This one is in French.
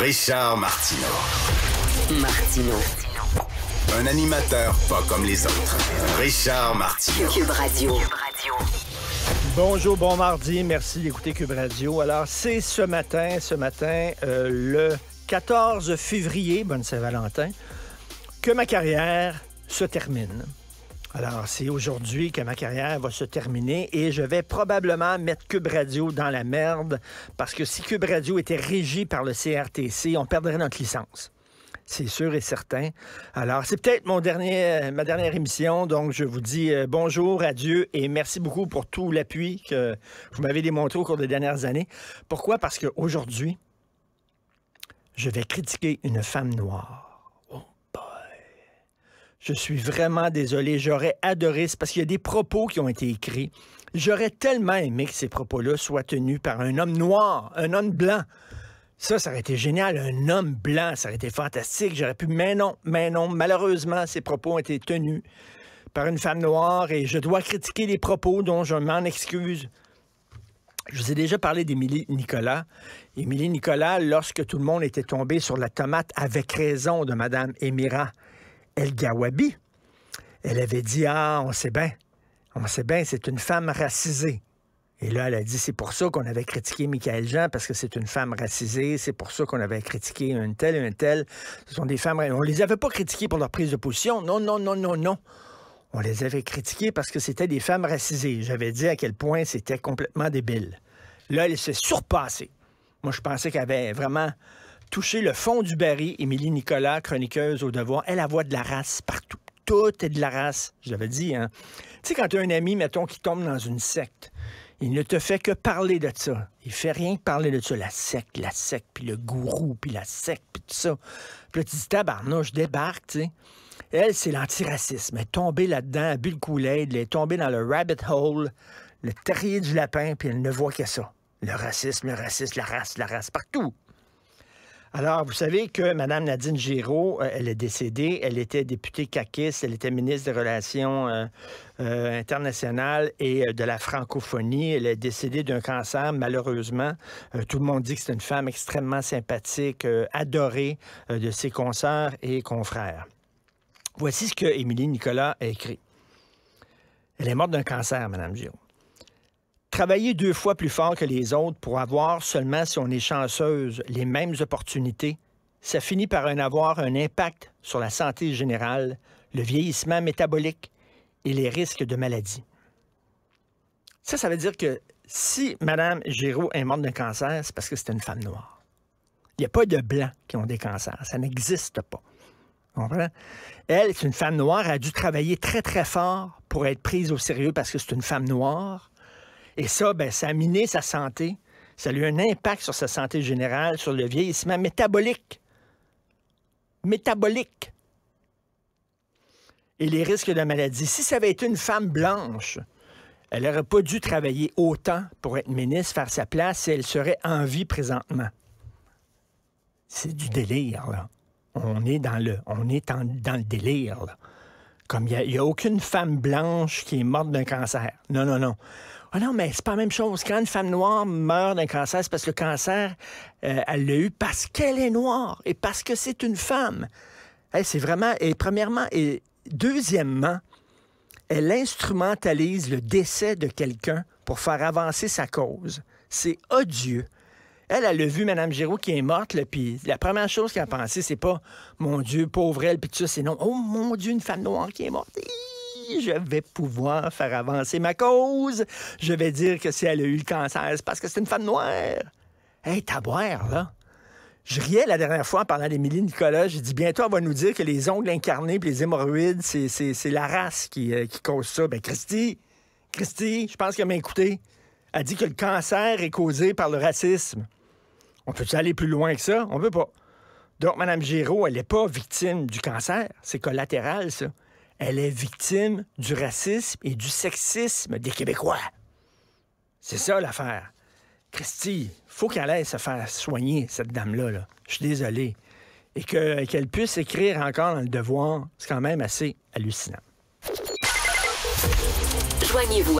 Richard Martineau. Martineau. Un animateur pas comme les autres. Richard Martineau. Cube Radio. Bonjour, bon mardi. Merci d'écouter Cube Radio. Alors, c'est ce matin, ce matin, euh, le 14 février, bonne Saint-Valentin, que ma carrière se termine. Alors, c'est aujourd'hui que ma carrière va se terminer et je vais probablement mettre Cube Radio dans la merde parce que si Cube Radio était régi par le CRTC, on perdrait notre licence. C'est sûr et certain. Alors, c'est peut-être ma dernière émission, donc je vous dis euh, bonjour, adieu et merci beaucoup pour tout l'appui que vous m'avez démontré au cours des dernières années. Pourquoi? Parce qu'aujourd'hui, je vais critiquer une femme noire. Je suis vraiment désolé. J'aurais adoré. C'est parce qu'il y a des propos qui ont été écrits. J'aurais tellement aimé que ces propos-là soient tenus par un homme noir, un homme blanc. Ça, ça aurait été génial. Un homme blanc, ça aurait été fantastique. J'aurais pu. Mais non, mais non. Malheureusement, ces propos ont été tenus par une femme noire et je dois critiquer les propos dont je m'en excuse. Je vous ai déjà parlé d'Émilie Nicolas. Émilie Nicolas, lorsque tout le monde était tombé sur la tomate, avec raison de Mme Émira. El Gawabi, elle avait dit Ah, on sait bien, on sait bien, c'est une femme racisée. Et là, elle a dit, c'est pour ça qu'on avait critiqué Michael Jean, parce que c'est une femme racisée, c'est pour ça qu'on avait critiqué un tel et un tel. Ce sont des femmes... On les avait pas critiquées pour leur prise de position. Non, non, non, non, non. On les avait critiquées parce que c'était des femmes racisées. J'avais dit à quel point c'était complètement débile. Là, elle s'est surpassée. Moi, je pensais qu'elle avait vraiment toucher le fond du baril. Émilie Nicolas, chroniqueuse au devoir, elle, la voix de la race partout. Tout est de la race, je l'avais dit. Hein. Tu sais, quand tu as un ami, mettons, qui tombe dans une secte, il ne te fait que parler de ça. Il fait rien que parler de ça. La secte, la secte, puis le gourou, puis la secte, puis tout ça. Puis là, tu tabarnouche, débarque, tu sais. Elle, c'est l'antiracisme. Elle est tombée là-dedans, elle bu le elle est tombée dans le rabbit hole, le terrier du lapin, puis elle ne voit que ça. Le racisme, le racisme, la race, la race, partout. Alors, vous savez que Mme Nadine Giraud, euh, elle est décédée. Elle était députée caquiste, elle était ministre des Relations euh, euh, internationales et de la francophonie. Elle est décédée d'un cancer, malheureusement. tout le monde dit que c'est une femme extrêmement sympathique, adorée de ses consoeurs et confrères. Voici ce que Émilie Nicolas a écrit. Elle est morte d'un cancer, Mme Giraud travailler deux fois plus fort que les autres pour avoir seulement, si on est chanceuse, les mêmes opportunités, ça finit par en avoir un impact sur la santé générale, le vieillissement métabolique et les risques de maladie. Ça, ça veut dire que si Mme Giraud est morte d'un cancer, c'est parce que c'est une femme noire. Il n'y a pas de blancs qui ont des cancers. Ça n'existe pas. Elle, est une femme noire, elle a dû travailler très, très fort pour être prise au sérieux parce que c'est une femme noire. Et ça, ben, ça a miné sa santé. Ça a eu un impact sur sa santé générale, sur le vieillissement métabolique. Métabolique. Et les risques de maladie. Si ça avait été une femme blanche, elle n'aurait pas dû travailler autant pour être ministre, faire sa place, et elle serait en vie présentement. C'est du délire, là. On est dans le, on est dans le délire, là. Comme il n'y a, aucune femme blanche qui est morte d'un cancer. Non, non, non. Ah non, mais c'est pas la même chose. Quand une femme noire meurt d'un cancer, c'est parce que le cancer, euh, elle l'a eu parce qu'elle est noire et parce que c'est une femme. c'est vraiment, et premièrement, et deuxièmement, elle instrumentalise le décès de quelqu'un pour faire avancer sa cause. C'est odieux. Elle, elle a vu Mme Giraud qui est morte, puis la première chose qu'elle a pensée, c'est pas Mon Dieu, pauvre elle, puis tout ça, c'est non, oh mon Dieu, une femme noire qui est morte. je vais pouvoir faire avancer ma cause. Je vais dire que si elle a eu le cancer, c'est parce que c'est une femme noire. Hé, hey, là. Je riais la dernière fois en parlant d'Émilie Nicolas. J'ai dit bientôt, elle va nous dire que les ongles incarnés puis les hémorroïdes, c'est la race euh, qui, cause ça. Ben, Christy, Christy, je pense qu'elle m'a écouté. Elle dit que le cancer est causé par le racisme. On peut aller plus loin que ça? On ne peut pas. Donc, Mme Giraud, elle n'est pas victime du cancer. C'est collatéral, ça. Elle est victime du racisme et du sexisme des Québécois. C'est ça l'affaire. Christy, faut qu'elle aille se faire soigner, cette dame-là. Je suis désolé. Et qu'elle puisse écrire encore dans le devoir, c'est quand même assez hallucinant. Joignez-vous.